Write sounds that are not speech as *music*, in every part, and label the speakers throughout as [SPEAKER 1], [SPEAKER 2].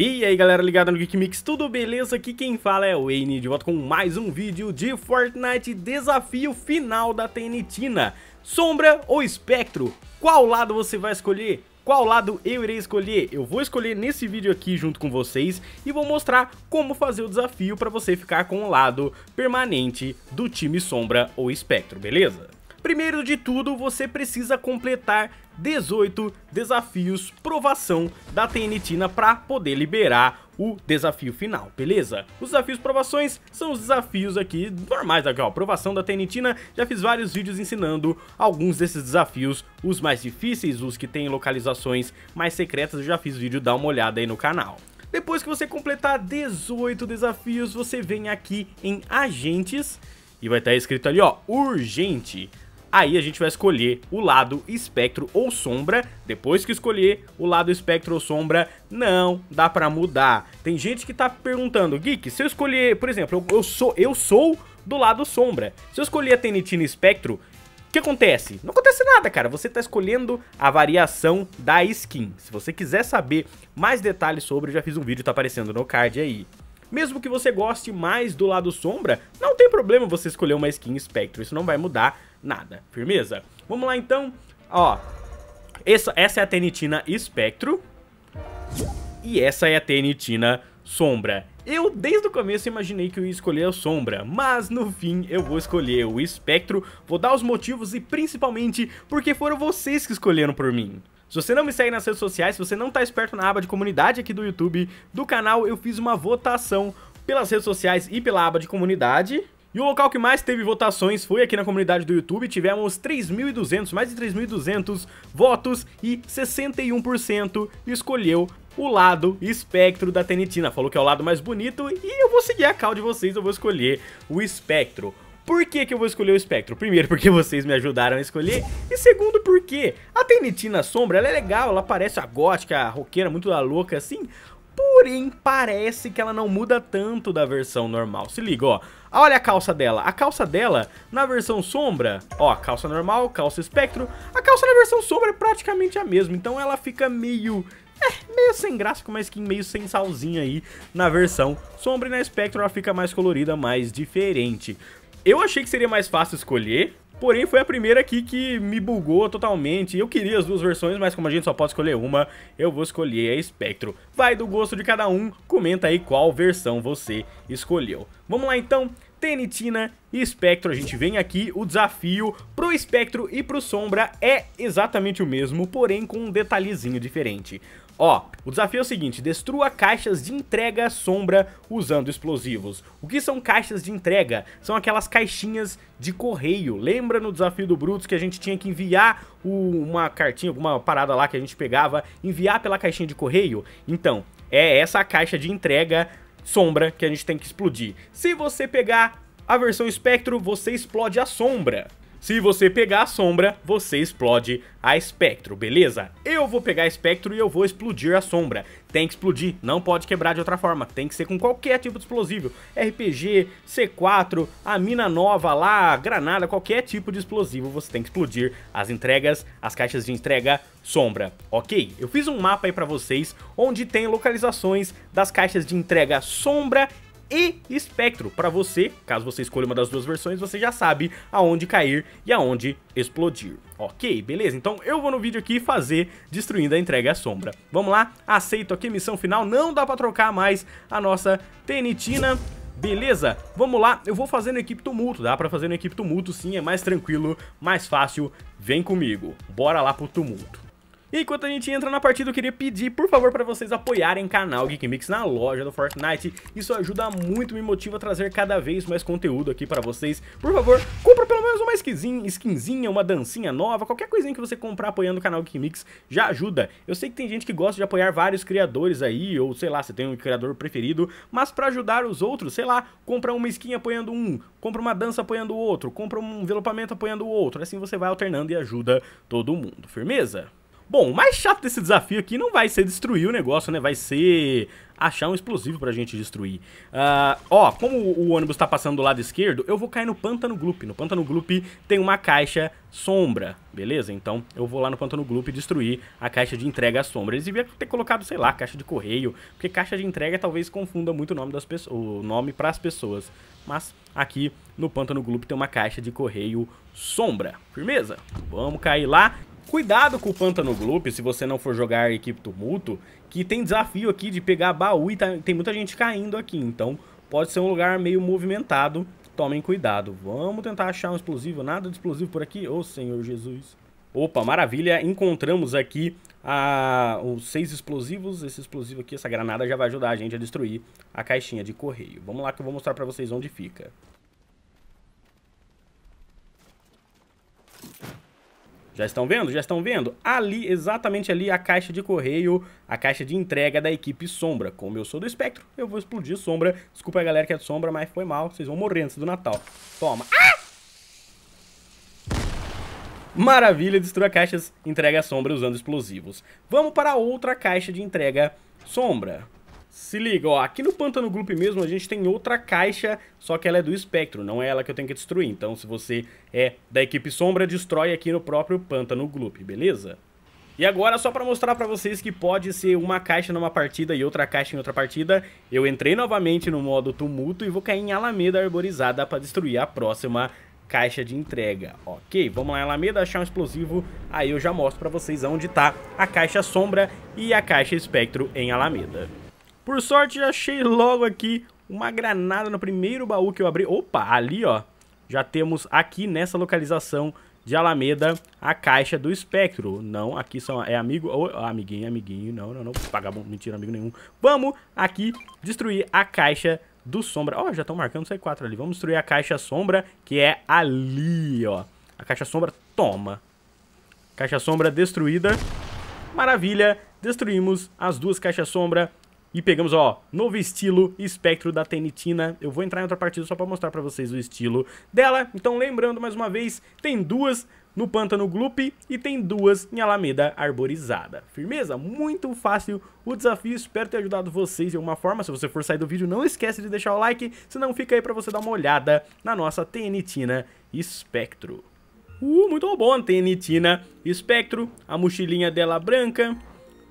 [SPEAKER 1] E aí galera ligada no Geek Mix, tudo beleza? Aqui quem fala é o Wayne, de volta com mais um vídeo de Fortnite Desafio Final da Tenitina Sombra ou Espectro? Qual lado você vai escolher? Qual lado eu irei escolher? Eu vou escolher nesse vídeo aqui junto com vocês e vou mostrar como fazer o desafio para você ficar com o lado permanente do time Sombra ou Espectro, beleza? Primeiro de tudo, você precisa completar 18 desafios provação da Tenitina para poder liberar o desafio final, beleza? Os desafios provações são os desafios aqui normais aqui, ó, provação da Tenitina, já fiz vários vídeos ensinando alguns desses desafios, os mais difíceis, os que têm localizações mais secretas, eu já fiz vídeo, dá uma olhada aí no canal. Depois que você completar 18 desafios, você vem aqui em agentes e vai estar tá escrito ali, ó, urgente aí a gente vai escolher o lado espectro ou sombra. Depois que escolher o lado espectro ou sombra, não dá pra mudar. Tem gente que tá perguntando, Geek, se eu escolher, por exemplo, eu, eu sou, eu sou do lado sombra. Se eu escolher a tenitina espectro, o que acontece? Não acontece nada, cara. Você está escolhendo a variação da skin. Se você quiser saber mais detalhes sobre, eu já fiz um vídeo, tá aparecendo no card aí. Mesmo que você goste mais do lado sombra, não tem problema você escolher uma skin espectro, isso não vai mudar nada, firmeza? Vamos lá então, ó, essa, essa é a Tenitina espectro e essa é a Tenitina sombra. Eu, desde o começo, imaginei que eu ia escolher a Sombra, mas no fim eu vou escolher o Espectro, vou dar os motivos e principalmente porque foram vocês que escolheram por mim. Se você não me segue nas redes sociais, se você não tá esperto na aba de comunidade aqui do YouTube, do canal, eu fiz uma votação pelas redes sociais e pela aba de comunidade. E o local que mais teve votações foi aqui na comunidade do YouTube, tivemos 3.200, mais de 3.200 votos e 61% escolheu o lado espectro da Tenitina. Falou que é o lado mais bonito e eu vou seguir a cal de vocês, eu vou escolher o espectro. Por que, que eu vou escolher o espectro? Primeiro, porque vocês me ajudaram a escolher. E segundo, porque a Tenitina Sombra, ela é legal, ela parece a gótica, a roqueira, muito da louca assim. Porém, parece que ela não muda tanto da versão normal. Se liga, ó. Ah, olha a calça dela. A calça dela, na versão sombra, ó, calça normal, calça espectro. A calça na versão sombra é praticamente a mesma. Então ela fica meio é, meio sem graça, com uma skin meio sem salzinha aí na versão. Sombra e na espectro ela fica mais colorida, mais diferente. Eu achei que seria mais fácil escolher, Porém, foi a primeira aqui que me bugou totalmente. Eu queria as duas versões, mas como a gente só pode escolher uma, eu vou escolher a Spectro. Vai do gosto de cada um, comenta aí qual versão você escolheu. Vamos lá então, Tenitina e Spectro. a gente vem aqui, o desafio pro Spectro e pro Sombra é exatamente o mesmo, porém com um detalhezinho diferente. Ó, o desafio é o seguinte, destrua caixas de entrega sombra usando explosivos. O que são caixas de entrega? São aquelas caixinhas de correio. Lembra no desafio do Brutus que a gente tinha que enviar o, uma cartinha, alguma parada lá que a gente pegava, enviar pela caixinha de correio? Então, é essa caixa de entrega sombra que a gente tem que explodir. Se você pegar a versão espectro, você explode a sombra. Se você pegar a sombra, você explode a espectro, beleza? Eu vou pegar a espectro e eu vou explodir a sombra. Tem que explodir, não pode quebrar de outra forma. Tem que ser com qualquer tipo de explosivo. RPG, C4, a mina nova lá, granada, qualquer tipo de explosivo você tem que explodir. As entregas, as caixas de entrega, sombra, ok? Eu fiz um mapa aí pra vocês onde tem localizações das caixas de entrega sombra e espectro. Para você, caso você escolha uma das duas versões, você já sabe aonde cair e aonde explodir. Ok, beleza? Então eu vou no vídeo aqui fazer destruindo a entrega à sombra. Vamos lá, aceito aqui missão final, não dá pra trocar mais a nossa Tenitina. Beleza? Vamos lá, eu vou fazer no equipe tumulto, dá pra fazer no equipe tumulto sim, é mais tranquilo, mais fácil, vem comigo, bora lá pro tumulto. E enquanto a gente entra na partida, eu queria pedir, por favor, para vocês apoiarem o canal Geekmix na loja do Fortnite. Isso ajuda muito, me motiva a trazer cada vez mais conteúdo aqui para vocês. Por favor, compra pelo menos uma skinzinha, skinzinha, uma dancinha nova, qualquer coisinha que você comprar apoiando o canal Geekmix já ajuda. Eu sei que tem gente que gosta de apoiar vários criadores aí, ou sei lá, você tem um criador preferido, mas para ajudar os outros, sei lá, compra uma skin apoiando um, compra uma dança apoiando o outro, compra um envelopamento apoiando o outro. Assim você vai alternando e ajuda todo mundo. Firmeza? Bom, o mais chato desse desafio aqui não vai ser destruir o negócio, né? Vai ser achar um explosivo pra gente destruir. Uh, ó, como o ônibus tá passando do lado esquerdo, eu vou cair no Pântano Gloop. No Pântano Gloop tem uma caixa sombra, beleza? Então eu vou lá no Pântano Gloop destruir a caixa de entrega sombra. Eles deviam ter colocado, sei lá, caixa de correio, porque caixa de entrega talvez confunda muito o nome das o nome pras pessoas. Mas aqui no Pântano Gloop tem uma caixa de correio sombra. Firmeza? Vamos cair lá. Cuidado com o Pântano Gloop, se você não for jogar equipe tumulto, que tem desafio aqui de pegar baú e tá, tem muita gente caindo aqui, então pode ser um lugar meio movimentado, tomem cuidado. Vamos tentar achar um explosivo, nada de explosivo por aqui, ô oh, Senhor Jesus. Opa, maravilha, encontramos aqui ah, os seis explosivos, esse explosivo aqui, essa granada já vai ajudar a gente a destruir a caixinha de correio. Vamos lá que eu vou mostrar pra vocês onde fica. Já estão vendo? Já estão vendo? Ali, exatamente ali, a caixa de correio, a caixa de entrega da equipe Sombra. Como eu sou do espectro, eu vou explodir Sombra. Desculpa a galera que é de Sombra, mas foi mal. Vocês vão morrer antes do Natal. Toma. Ah! Maravilha, destrua caixas, entrega sombra usando explosivos. Vamos para outra caixa de entrega sombra. Se liga, ó, aqui no Pantano Group mesmo a gente tem outra caixa, só que ela é do espectro, não é ela que eu tenho que destruir. Então se você é da equipe sombra, destrói aqui no próprio Pantano Group, beleza? E agora, só para mostrar para vocês que pode ser uma caixa numa partida e outra caixa em outra partida, eu entrei novamente no modo tumulto e vou cair em Alameda Arborizada para destruir a próxima caixa de entrega. Ok, vamos lá, em Alameda, achar um explosivo, aí eu já mostro para vocês onde está a caixa sombra e a caixa espectro em Alameda. Por sorte, já achei logo aqui uma granada no primeiro baú que eu abri. Opa, ali, ó. Já temos aqui nessa localização de Alameda a caixa do espectro. Não, aqui são, é amigo, oh, amiguinho, amiguinho, não, não, não, vagabundo, mentira, amigo nenhum. Vamos aqui destruir a caixa do sombra. Ó, oh, já estão marcando C4 ali. Vamos destruir a caixa sombra, que é ali, ó. A caixa sombra, toma. Caixa sombra destruída. Maravilha, destruímos as duas caixas sombra. E pegamos, ó, novo estilo, espectro da Tenitina. Eu vou entrar em outra partida só pra mostrar pra vocês o estilo dela. Então, lembrando mais uma vez, tem duas no Pântano Gloop e tem duas em Alameda Arborizada. Firmeza? Muito fácil o desafio, espero ter ajudado vocês de alguma forma. Se você for sair do vídeo, não esquece de deixar o like, senão fica aí pra você dar uma olhada na nossa Tenitina Espectro. Uh, muito bom, Tenitina Espectro, a mochilinha dela branca,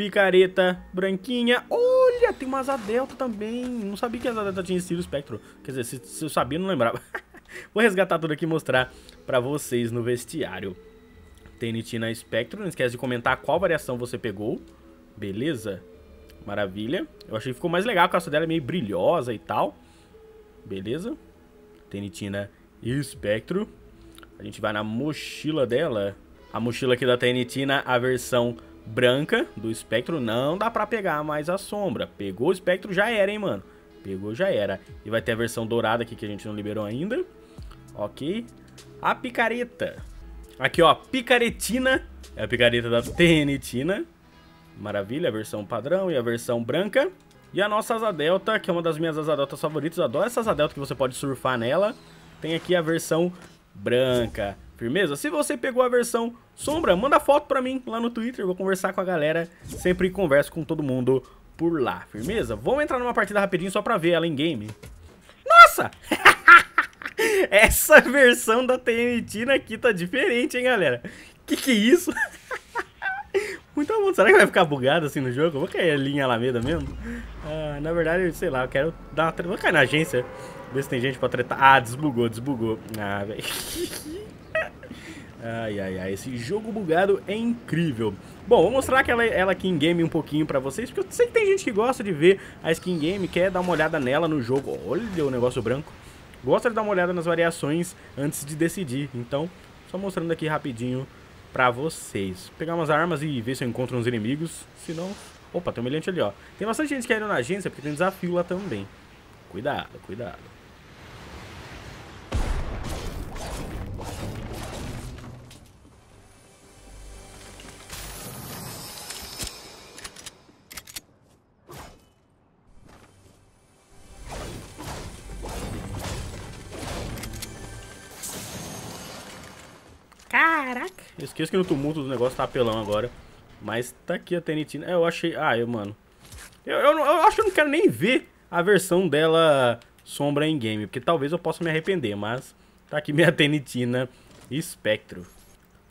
[SPEAKER 1] Picareta branquinha. Olha, tem uma asa delta também. Não sabia que a asa delta tinha estilo espectro. Quer dizer, se, se eu sabia, não lembrava. *laughs* Vou resgatar tudo aqui e mostrar pra vocês no vestiário. TNT na espectro. Não esquece de comentar qual variação você pegou. Beleza? Maravilha. Eu achei que ficou mais legal. A calça dela é meio brilhosa e tal. Beleza? Tenitina e Espectro. A gente vai na mochila dela. A mochila aqui da Tenitina, a versão branca do espectro, não dá pra pegar mais a sombra. Pegou o espectro, já era, hein, mano. Pegou, já era. E vai ter a versão dourada aqui que a gente não liberou ainda. Ok. A picareta. Aqui, ó, picaretina. É a picareta da TNtina. Maravilha, a versão padrão e a versão branca. E a nossa asa delta, que é uma das minhas asa deltas favoritas. Eu adoro essa asa delta que você pode surfar nela. Tem aqui a versão branca. Firmeza? Se você pegou a versão sombra, manda foto pra mim lá no Twitter, vou conversar com a galera, sempre converso com todo mundo por lá. Firmeza? Vamos entrar numa partida rapidinho só pra ver ela em game. Nossa! *laughs* Essa versão da TNT aqui tá é diferente, hein, galera? Que que é isso? *laughs* Muito bom. Será que vai ficar bugado assim no jogo? Eu vou cair a linha Alameda mesmo? Ah, na verdade, sei lá, eu quero dar uma Vou cair na agência, ver se tem gente pra tretar. Ah, desbugou, desbugou. Ah, velho. *laughs* Ai, ai, ai, esse jogo bugado é incrível. Bom, vou mostrar aquela, ela aqui em game um pouquinho pra vocês, porque eu sei que tem gente que gosta de ver a skin game, quer dar uma olhada nela no jogo. Olha o negócio branco. Gosta de dar uma olhada nas variações antes de decidir. Então, só mostrando aqui rapidinho pra vocês. Vou pegar umas armas e ver se eu encontro uns inimigos, se não... Opa, tem um milhante ali, ó. Tem bastante gente que caiu na agência, porque tem desafio lá também. Cuidado, cuidado. Esqueço que no tumulto do negócio tá apelão agora. Mas tá aqui a TNT. É, eu achei... Ah, eu, mano... Eu, eu, eu, acho que eu não quero nem ver a versão dela sombra em game. Porque talvez eu possa me arrepender, mas... Tá aqui minha *laughs* Tenitina Espectro.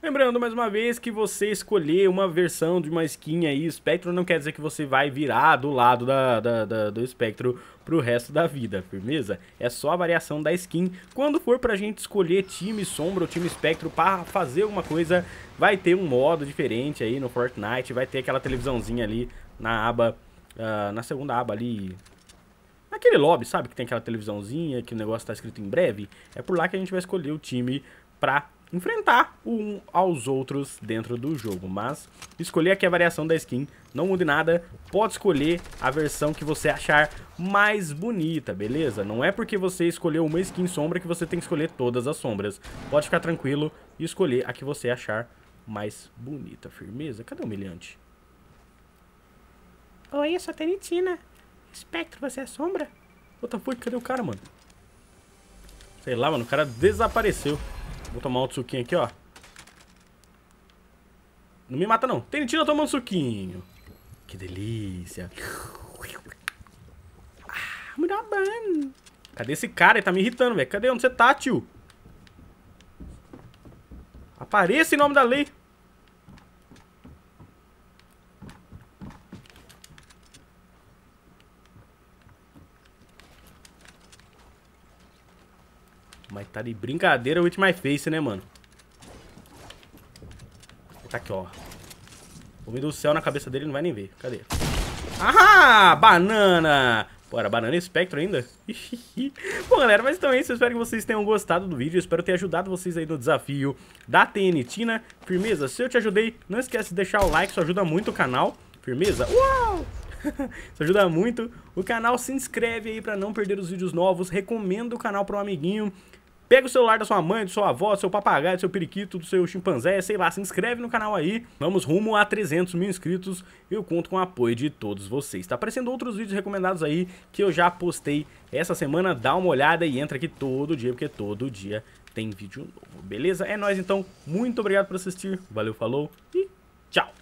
[SPEAKER 1] Lembrando mais uma vez que você escolher uma versão de uma skin aí, espectro, não quer dizer que você vai virar do lado da, da, da, do espectro pro resto da vida, firmeza? É só a variação da skin. Quando for pra gente escolher time sombra ou time espectro para fazer alguma coisa, vai ter um modo diferente aí no Fortnite, vai ter aquela televisãozinha ali na aba, uh, na segunda aba ali, naquele lobby, sabe? Que tem aquela televisãozinha, que o negócio tá escrito em breve. É por lá que a gente vai escolher o time pra enfrentar um aos outros dentro do jogo. Mas escolher aqui a variação da skin, não mude nada, pode escolher a versão que você achar mais bonita, beleza? Não é porque você escolheu uma skin sombra que você tem que escolher todas as sombras. Pode ficar tranquilo e escolher a que você achar mais bonita. Firmeza? Cadê o humilhante? Oi, eu sou a Tenitina. Espectro, você é sombra? What the Cadê o cara, mano? Sei lá, mano. O cara desapareceu. Vou tomar outro suquinho aqui, ó. Não me mata, não. Tem Tenitina tomando suquinho. Que delícia. Ah, muito bom. Cadê esse cara? Ele tá me irritando, velho. Cadê? Onde você tá, tio? Apareça em nome da lei. Tá de brincadeira with my é face, né, mano? Tá aqui, ó. O do céu na cabeça dele não vai nem ver. Cadê? Ah, banana! Pô, era banana espectro ainda? *laughs* Bom, galera, mas então é isso. Eu espero que vocês tenham gostado do vídeo. Eu espero ter ajudado vocês aí no desafio da TNT, né? Firmeza, se eu te ajudei, não esquece de deixar o like. Isso ajuda muito o canal. Firmeza? Uau! *laughs* Isso ajuda muito. O canal se inscreve aí para não perder os vídeos novos. recomendo o canal pra um amiguinho. Pega o celular da sua mãe, do seu avó, do seu papagaio, do seu periquito, do seu chimpanzé, sei lá, se inscreve no canal aí. Vamos rumo a 300 mil inscritos. Eu conto com o apoio de todos vocês. Tá aparecendo outros vídeos recomendados aí que eu já postei essa semana. Dá uma olhada e entra aqui todo dia, porque todo dia tem vídeo novo. Beleza? É nóis então. Muito obrigado por assistir. Valeu, falou e tchau!